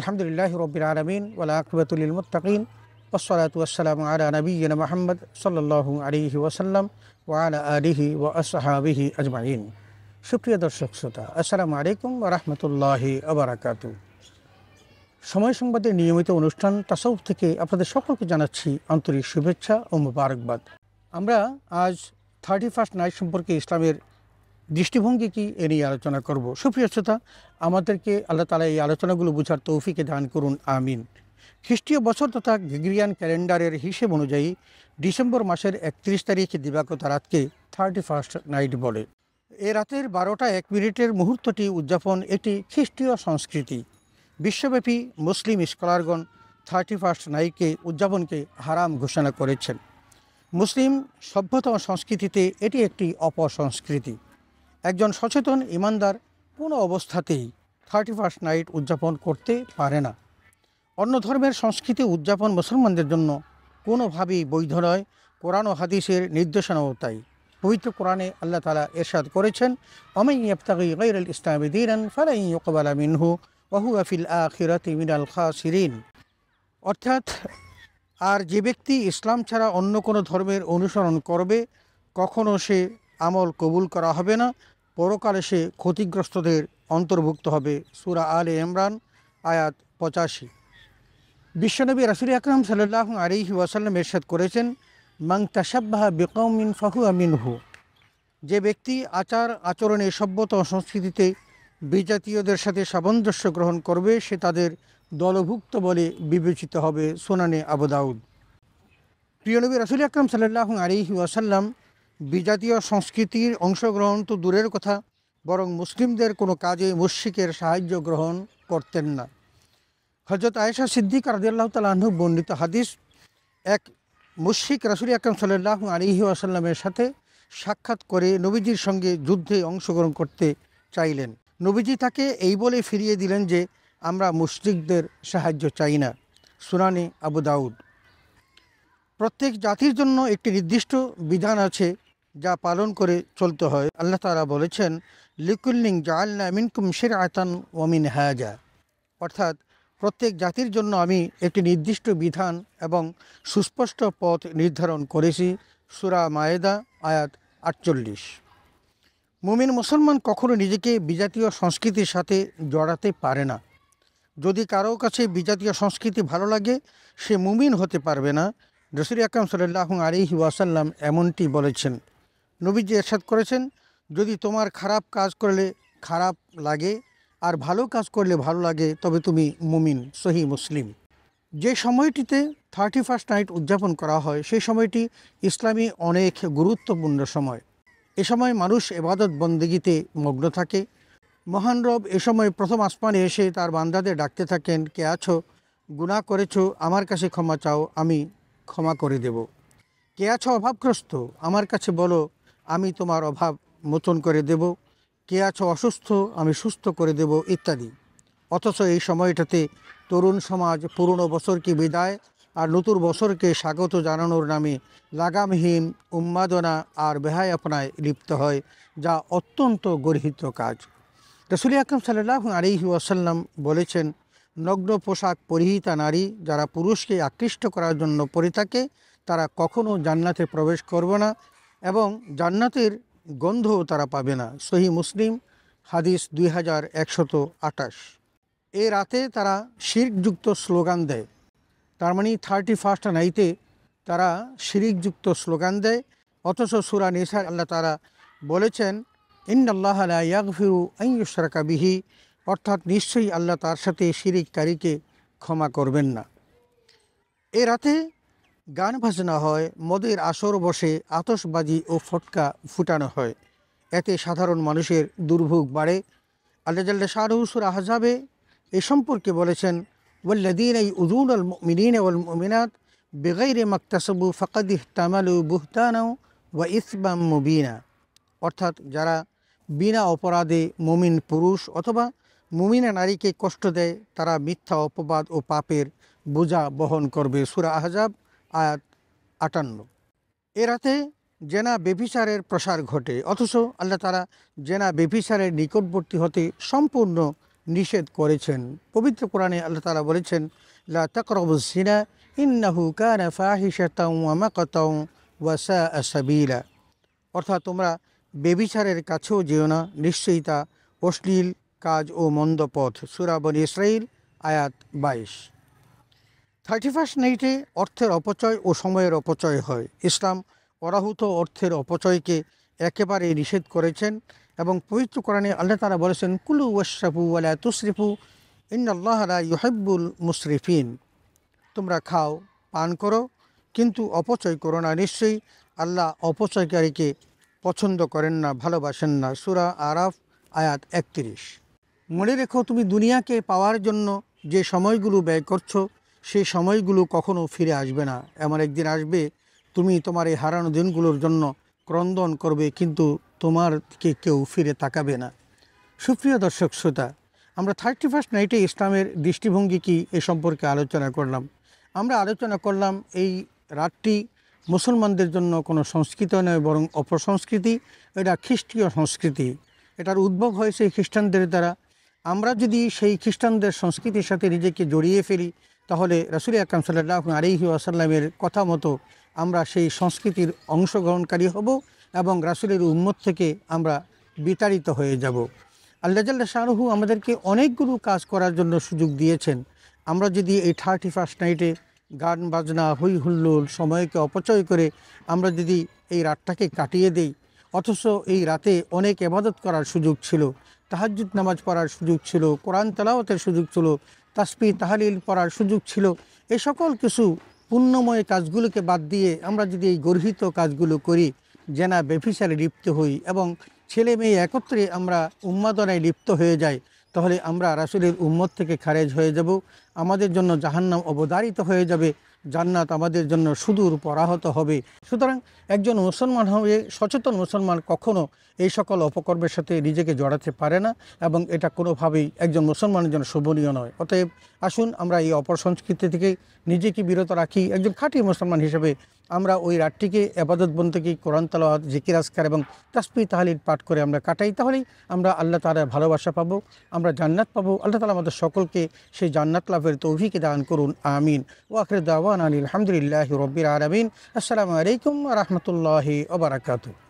আলহামদুলিল্লাহ রবির আলমিন ওলা আকবতুল মুতাকিন ওসলাত ওসালাম আলা নবীন মাহমদ সাল্লু আলিহি ওসাল্লাম আলা আলিহি ও আসহাবিহি আজমাইন সুপ্রিয় দর্শক শ্রোতা আসসালামু আলাইকুম রহমতুল্লাহি আবরাকাত সময় সংবাদের নিয়মিত অনুষ্ঠান তাসৌফ থেকে আপনাদের সকলকে জানাচ্ছি আন্তরিক শুভেচ্ছা ও মুবারকবাদ আমরা আজ থার্টি ফার্স্ট নাইট সম্পর্কে ইসলামের দৃষ্টিভঙ্গি কি এ নিয়ে আলোচনা করব সুপ্রিয় শ্রোতা আমাদেরকে আল্লাহ তালা এই আলোচনাগুলো বোঝার তৌফিকে দান করুন আমিন খ্রিস্টীয় বছর তথা গ্রিগরিয়ান ক্যালেন্ডারের হিসেব অনুযায়ী ডিসেম্বর মাসের একত্রিশ তারিখ দিবাগত রাতকে থার্টি ফার্স্ট নাইট বলে এ রাতের বারোটা এক মিনিটের মুহূর্তটি উদযাপন একটি খ্রিস্টীয় সংস্কৃতি বিশ্বব্যাপী মুসলিম স্কলারগণ থার্টি ফার্স্ট নাইটকে উদযাপনকে হারাম ঘোষণা করেছেন মুসলিম সভ্যতম সংস্কৃতিতে এটি একটি অপসংস্কৃতি একজন সচেতন ইমানদার কোনো অবস্থাতেই থার্টি ফার্স্ট নাইট উদযাপন করতে পারে না অন্য ধর্মের সংস্কৃতি উদযাপন মুসলমানদের জন্য কোনোভাবেই বৈধ নয় কোরআন ও হাদিসের নির্দেশনাও তাই পবিত্র কোরআনে আল্লাহ তালা এরশাদ করেছেন অমাইয়াবতাগিরুল ইসলামী দিরান আফিল আখিরাত মিনাল খা সিরিন অর্থাৎ আর যে ব্যক্তি ইসলাম ছাড়া অন্য কোনো ধর্মের অনুসরণ করবে কখনও সে আমল কবুল করা হবে না পরকালে সে ক্ষতিগ্রস্তদের অন্তর্ভুক্ত হবে সুরা আলে ইমরান আয়াত পঁচাশি বিশ্বনবী রাসুল আকরম সাল্লাহ আলিহি ওয়াসাল্লাম এরশাদ করেছেন মাং তাসাব্বাহা বেকমিন ফাহু হু যে ব্যক্তি আচার আচরণে সভ্যতা সংস্কৃতিতে বিজাতীয়দের সাথে সামঞ্জস্য গ্রহণ করবে সে তাদের দলভুক্ত বলে বিবেচিত হবে সোনানে আবুদাউদ প্রিয়নবী রাসুল আকরম সাল্লাহ আলিহি ওয়াসাল্লাম বিজাতীয় সংস্কৃতির অংশগ্রহণ তো দূরের কথা বরং মুসলিমদের কোনো কাজে মুশিকের সাহায্য গ্রহণ করতেন না হজরত আয়েশা সিদ্দিক রাজিয়াল্লাহ তালাহ বর্ণিত হাদিস এক মুশিক রাসুল আকরম সাল্লাহ আলিহি আসাল্লামের সাথে সাক্ষাৎ করে নবীজির সঙ্গে যুদ্ধে অংশগ্রহণ করতে চাইলেন নবীজি তাকে এই বলে ফিরিয়ে দিলেন যে আমরা মুশরিকদের সাহায্য চাই না সুনানি আবু দাউদ প্রত্যেক জাতির জন্য একটি নির্দিষ্ট বিধান আছে যা পালন করে চলতে হয় আল্লাহ তারা বলেছেন লিকুল্লিং জাআল্লা মিনকুম শের আতান ওমিন হায়াজা অর্থাৎ প্রত্যেক জাতির জন্য আমি একটি নির্দিষ্ট বিধান এবং সুস্পষ্ট পথ নির্ধারণ করেছি সুরা মায়েদা আয়াত আটচল্লিশ মুমিন মুসলমান কখনো নিজেকে বিজাতীয় সংস্কৃতির সাথে জড়াতে পারে না যদি কারো কাছে বিজাতীয় সংস্কৃতি ভালো লাগে সে মুমিন হতে পারবে না রসুল আকরাম সাল্লাহ আলিহি ওয়াসাল্লাম এমনটি বলেছেন নবীজি এরশাদ করেছেন যদি তোমার খারাপ কাজ করলে খারাপ লাগে আর ভালো কাজ করলে ভালো লাগে তবে তুমি মুমিন সহি মুসলিম যে সময়টিতে থার্টি ফার্স্ট নাইট উদযাপন করা হয় সেই সময়টি ইসলামী অনেক গুরুত্বপূর্ণ সময় এ সময় মানুষ এবাদত বন্দেগিতে মগ্ন থাকে মহান রব এ সময় প্রথম আসমানে এসে তার বান্দাদের ডাকতে থাকেন কে আছো গুণা করেছো আমার কাছে ক্ষমা চাও আমি ক্ষমা করে দেব কে আছো অভাবগ্রস্ত আমার কাছে বলো আমি তোমার অভাব মোচন করে দেব কে আছো অসুস্থ আমি সুস্থ করে দেব ইত্যাদি অথচ এই সময়টাতে তরুণ সমাজ পুরনো বছরকে বিদায় আর নতুন বছরকে স্বাগত জানানোর নামে লাগামহীন উন্মাদনা আর আপনায় লিপ্ত হয় যা অত্যন্ত গর্হিত কাজ রসুল আকরম সাল্লাহ আলিহি ওয়াসাল্লাম বলেছেন নগ্ন পোশাক পরিহিতা নারী যারা পুরুষকে আকৃষ্ট করার জন্য পরে থাকে তারা কখনও জান্নাতে প্রবেশ করবে না এবং জান্নাতের গন্ধও তারা পাবে না সহি মুসলিম হাদিস দুই হাজার একশত আটাশ এ রাতে তারা শিরকযুক্ত স্লোগান দেয় তার মানে থার্টি ফার্স্ট নাইতে তারা শিরিকযুক্ত স্লোগান দেয় অথচ সুরা নিসার আল্লাহ তারা বলেছেন ইন্দাল্লাহ ইয়াকভিউ আইসরাকা বিহি অর্থাৎ নিশ্চয়ই আল্লাহ তার সাথে শিরিককারীকে ক্ষমা করবেন না এ রাতে গান বাজনা হয় মদের আসর বসে আতসবাজি ও ফটকা ফুটানো হয় এতে সাধারণ মানুষের দুর্ভোগ বাড়ে আল্লাহ শাহরুসুর আহজাবে এ সম্পর্কে বলেছেন ওল্লাদিন এই উদুল আল মিনীন আল মিনাত বেগাইরে মাক্তাসবু ফকাদিহ তামালু বুহতানাও বা ইসবাম মুবিনা অর্থাৎ যারা বিনা অপরাধে মুমিন পুরুষ অথবা মুমিনা নারীকে কষ্ট দেয় তারা মিথ্যা অপবাদ ও পাপের বোঝা বহন করবে সুরা আহজাব আয়াত আটান্ন এ রাতে জেনা বেভিসারের প্রসার ঘটে অথচ আল্লাহ তারা জেনা বেভিসারের নিকটবর্তী হতে সম্পূর্ণ নিষেধ করেছেন পবিত্র কোরআনে আল্লাহ তারা বলেছেন লা ইন্নাহু কানা অর্থাৎ তোমরা বেবিচারের কাছেও যেও না নিশ্চয়ই তা অশ্লীল কাজ ও মন্দ পথ সুরাবন ইসরাইল আয়াত বাইশ থার্টি ফার্স্ট নাইটে অর্থের অপচয় ও সময়ের অপচয় হয় ইসলাম অরাহুত অর্থের অপচয়কে একেবারে নিষেধ করেছেন এবং পবিত্র কোরআনে আল্লাহ তারা বলেছেন কুলু ওয়াশরাফু আলা তুসরিফু ইন্নআল্লাহ ইহাব্বুল মুশরিফিন তোমরা খাও পান করো কিন্তু অপচয় করো না নিশ্চয়ই আল্লাহ অপচয়কারীকে পছন্দ করেন না ভালোবাসেন না সুরা আরাফ আয়াত একত্রিশ মনে রেখো তুমি দুনিয়াকে পাওয়ার জন্য যে সময়গুলো ব্যয় করছো সেই সময়গুলো কখনো ফিরে আসবে না এমন একদিন আসবে তুমি তোমার এই হারানো দিনগুলোর জন্য ক্রন্দন করবে কিন্তু তোমার দিকে কেউ ফিরে তাকাবে না সুপ্রিয় দর্শক শ্রোতা আমরা থার্টি ফার্স্ট নাইটে ইসলামের দৃষ্টিভঙ্গি কি এ সম্পর্কে আলোচনা করলাম আমরা আলোচনা করলাম এই রাতটি মুসলমানদের জন্য কোনো সংস্কৃতি নয় বরং অপসংস্কৃতি এটা খ্রিস্টীয় সংস্কৃতি এটার উদ্ভব হয়েছে খ্রিস্টানদের দ্বারা আমরা যদি সেই খ্রিস্টানদের সংস্কৃতির সাথে নিজেকে জড়িয়ে ফেলি তাহলে রসুল আকরাম সাল্লাহ আলিহি আসাল্লামের কথা মতো আমরা সেই সংস্কৃতির অংশগ্রহণকারী হব এবং রাসুলের উম্মত থেকে আমরা বিতাড়িত হয়ে যাব আল্লাহ জাল্লা শাহরুহু আমাদেরকে অনেকগুলো কাজ করার জন্য সুযোগ দিয়েছেন আমরা যদি এই থার্টি ফার্স্ট নাইটে গান বাজনা হই হুল্লোল সময়কে অপচয় করে আমরা যদি এই রাতটাকে কাটিয়ে দেই অথচ এই রাতে অনেক এবাদত করার সুযোগ ছিল তাহাজুদ নামাজ পড়ার সুযোগ ছিল কোরআন তেলাওয়াতের সুযোগ ছিল তাসপি তাহালিল পড়ার সুযোগ ছিল এ সকল কিছু পুণ্যময় কাজগুলোকে বাদ দিয়ে আমরা যদি এই গর্হিত কাজগুলো করি যেনা বেফিসারে লিপ্ত হই এবং ছেলে মেয়ে একত্রে আমরা উন্মাদনায় লিপ্ত হয়ে যাই তাহলে আমরা রাসুলের উম্মত থেকে খারেজ হয়ে যাব আমাদের জন্য জাহান্নাম অবদারিত হয়ে যাবে জান্নাত আমাদের জন্য সুদূর পরাহত হবে সুতরাং একজন মুসলমান হয়ে সচেতন মুসলমান কখনও এই সকল অপকর্মের সাথে নিজেকে জড়াতে পারে না এবং এটা কোনোভাবেই একজন মুসলমানের জন্য শোভনীয় নয় অতএব আসুন আমরা এই অপর সংস্কৃতি থেকে নিজেকে বিরত রাখি একজন খাঁটি মুসলমান হিসেবে আমরা ওই রাতটিকে আবাদত বন্দী কোরআন তালাওয়াত জিকির আসকার এবং তাসপি তাহালির পাঠ করে আমরা কাটাই তাহলেই আমরা আল্লাহ তালার ভালোবাসা পাবো আমরা জান্নাত পাবো আল্লাহ তালা আমাদের সকলকে সেই জান্নাত লাভের তৌভিকে দান করুন আমিন ওয়াকর দাওয়ান আলী আলহামদুলিল্লাহ রবির আলমিন আসসালামু আলাইকুম রহমতুল্লাহ ওবরাকাতু